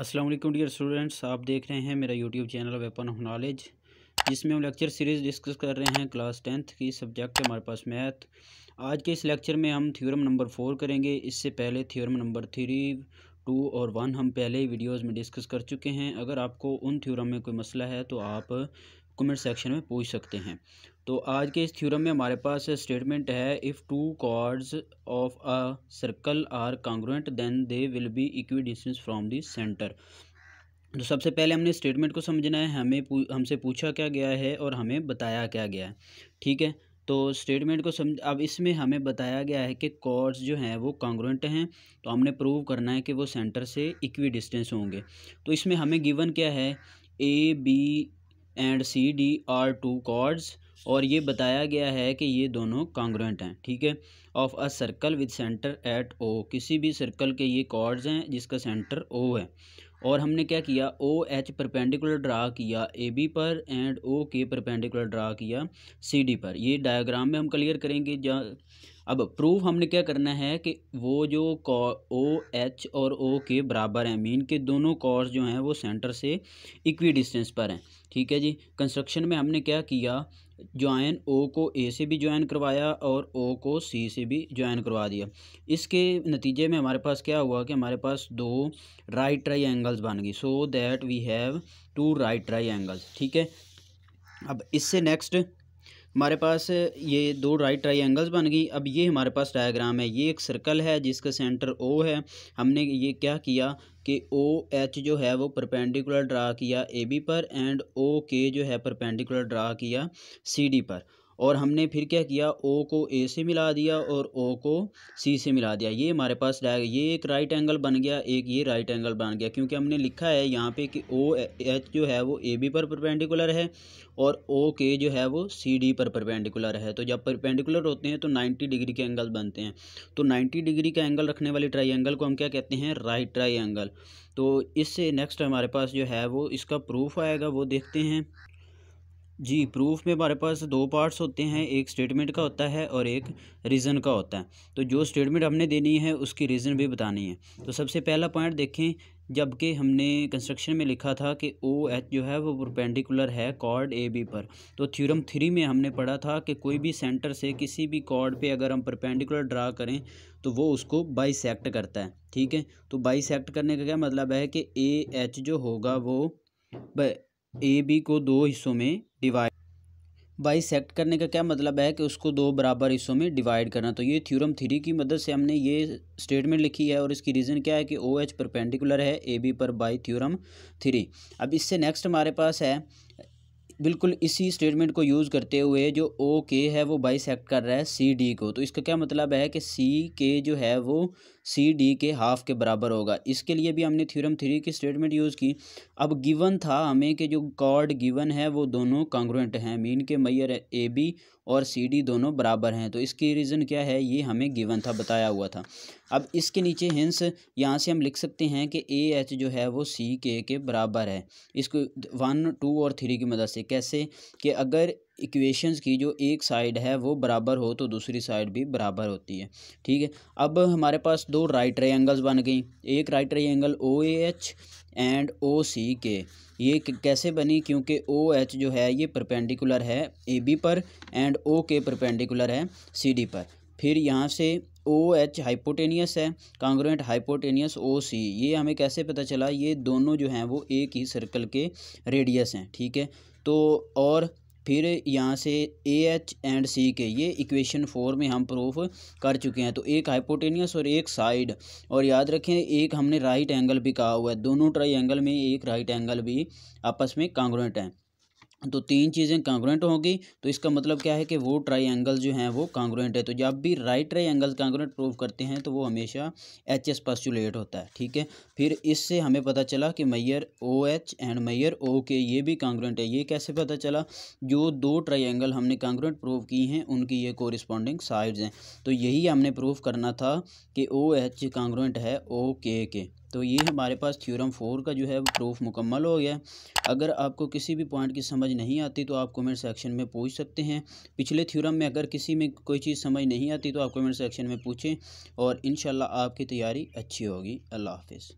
अस्सलाम वालेकुम dear students आप देख रहे हैं मेरा YouTube channel weapon of knowledge जिसमें हम लेक्चर सीरीज़ डिस्कस कर रहे हैं क्लास टेंथ की सब्जेक्ट है हमारे पास मैथ आज के इस लेक्चर में हम थ्योरम नंबर फोर करेंगे इससे पहले थ्योरम नंबर थ्री टू और वन हम पहले ही वीडियोज़ में डिस्कस कर चुके हैं अगर आपको उन थ्योरम में कोई मसला है तो आप कमेंट सेक्शन में पूछ सकते हैं तो आज के इस थ्योरम में हमारे पास स्टेटमेंट है if two chords of a circle are congruent then they will be equidistant from the centre तो सबसे पहले हमने स्टेटमेंट को समझना है हमें हमसे पूछा क्या गया है और हमें बताया क्या गया है ठीक है तो स्टेटमेंट को समझ अब इसमें हमें बताया गया है कि कॉर्ड्स जो हैं वो कांग्रेंट हैं तो हमने प्रूव करना है कि वो सेंटर से इक्वी डिस्टेंस होंगे तो इसमें हमें गिवन क्या है A B and C D are two chords और ये बताया गया है कि ये दोनों कॉन्ग्रेंट हैं ठीक है of a circle with centre at O किसी भी सर्कल के ये कॉर्ड्स हैं जिसका सेंटर ओ है और हमने क्या किया ओ एच परपेंडिकुलर ड्रा किया ए बी पर एंड ओ के परपेंडिकुलर ड्रा किया सी डी पर ये डायग्राम में हम क्लियर करेंगे जहाँ अब प्रूफ हमने क्या करना है कि वो जो ओ एच और ओ के बराबर हैं मीन के दोनों कॉर्स जो हैं वो सेंटर से इक्वी डिस्टेंस पर हैं ठीक है जी कंस्ट्रक्शन में हमने क्या किया ज्वाइन ओ को ए से भी ज्वाइन करवाया और ओ को सी से भी ज्वाइन करवा दिया इसके नतीजे में हमारे पास क्या हुआ कि हमारे पास दो राइट ट्राई एंगल्स बन गई so that we have to write triangles ठीक है अब इससे नेक्स्ट हमारे पास ये दो राइट एंगल्स बन गई अब ये हमारे पास डायग्राम है ये एक सर्कल है जिसका सेंटर ओ है हमने ये क्या किया कि ओ एच जो है वो परपेंडिकुलर ड्रा किया ए बी पर एंड ओ के जो है परपेंडिकुलर ड्रा किया सी डी पर और हमने फिर क्या किया ओ को ए से मिला दिया और ओ को सी से मिला दिया ये हमारे पास ये एक राइट एंगल बन गया एक ये राइट एंगल बन गया क्योंकि हमने लिखा है यहाँ पे कि ओ एच जो है वो ए बी पर परपेंडिकुलर है और ओ के जो है वो सी डी पर परपेंडिकुलर है तो जब परपेंडिकुलर होते हैं तो नाइन्टी डिग्री के एंगल बनते हैं तो नाइन्टी डिग्री का एंगल रखने वाले एंगल को हम क्या कहते हैं राइट एंगल तो इससे नेक्स्ट हमारे पास जो है वो इसका प्रूफ आएगा वो देखते हैं जी प्रूफ में हमारे पास दो पार्ट्स होते हैं एक स्टेटमेंट का होता है और एक रीज़न का होता है तो जो स्टेटमेंट हमने देनी है उसकी रीज़न भी बतानी है तो सबसे पहला पॉइंट देखें जबकि हमने कंस्ट्रक्शन में लिखा था कि ओ एच जो है वो परपेंडिकुलर है कॉर्ड ए बी पर तो थ्योरम थ्री में हमने पढ़ा था कि कोई भी सेंटर से किसी भी कॉर्ड पे अगर हम परपेंडिकुलर ड्रा करें तो वो उसको बाइसेक्ट करता है ठीक है तो बाइसेक्ट करने का क्या मतलब है कि ए एच जो होगा वो ए बी को दो हिस्सों में डिवाइड बाई सेक्ट करने का क्या मतलब है कि उसको दो बराबर हिस्सों में डिवाइड करना तो ये थ्योरम थ्री की मदद से हमने ये स्टेटमेंट लिखी है और इसकी रीज़न क्या है कि ओ एच परपेंडिकुलर है ए बी पर बाई थ्योरम थ्री अब इससे नेक्स्ट हमारे पास है बिल्कुल इसी स्टेटमेंट को यूज़ करते हुए जो ओ के है वो बाइसेक्ट कर रहा है सी डी को तो इसका क्या मतलब है कि सी के जो है वो सी डी के हाफ़ के बराबर होगा इसके लिए भी हमने थ्योरम थ्री की स्टेटमेंट यूज़ की अब गिवन था हमें कि जो कॉर्ड गिवन है वो दोनों कांग्रेंट हैं मीन के मैयर ए बी और सी डी दोनों बराबर हैं तो इसकी रीज़न क्या है ये हमें गिवन था बताया हुआ था अब इसके नीचे हिंस यहाँ से हम लिख सकते हैं कि ए एच जो है वो सी के के बराबर है इसको वन टू और थ्री की मदद से कैसे कि अगर इक्वेशंस की जो एक साइड है वो बराबर हो तो दूसरी साइड भी बराबर होती है ठीक है अब हमारे पास दो राइट ट्रायंगल्स बन गई एक right triangle O A H and O C के ये कैसे बनी क्योंकि ओ एच जो है ये परपेंडिकुलर है ए बी पर एंड ओ के परपेंडिकुलर है सी डी पर फिर यहाँ से ओ एच हाइपोटेनियस है कांग्रेंट हाइपोटेनियस ओ सी ये हमें कैसे पता चला ये दोनों जो हैं वो एक ही सर्कल के रेडियस हैं ठीक है तो और फिर यहाँ से ए एच एंड सी के ये इक्वेशन फोर में हम प्रूफ कर चुके हैं तो एक हाइपोटेनियस और एक साइड और याद रखें एक हमने राइट एंगल भी कहा हुआ है दोनों ट्राई एंगल में एक राइट एंगल भी आपस में कांग्रेंट हैं तो तीन चीज़ें कांग्रेंट होंगी तो इसका मतलब क्या है कि वो ट्राई एंगल जो हैं वो कांग्रेंट है तो जब भी right triangle congruent prove करते हैं तो वो हमेशा एच एस पॉस्टुलेट होता है ठीक है फिर इससे हमें पता चला कि मैयर ओ एच एंड मैयर ओ के ये भी कांग्रेंट है ये कैसे पता चला जो दो ट्राई एंगल हमने कांग्रेंट प्रूव की हैं उनकी ये कोरिस्पॉन्डिंग साइड्स हैं तो यही हमने प्रूव करना था कि ओ एच कांग्रेंट है ओ के के तो ये हमारे पास थ्योरम फोर का जो है प्रूफ मुकम्मल हो गया अगर आपको किसी भी पॉइंट की समझ नहीं आती तो आप कमेंट सेक्शन में पूछ सकते हैं पिछले थ्योरम में अगर किसी में कोई चीज़ समझ नहीं आती तो आप कमेंट सेक्शन में पूछें और इन आपकी तैयारी अच्छी होगी अल्लाह हाफिज़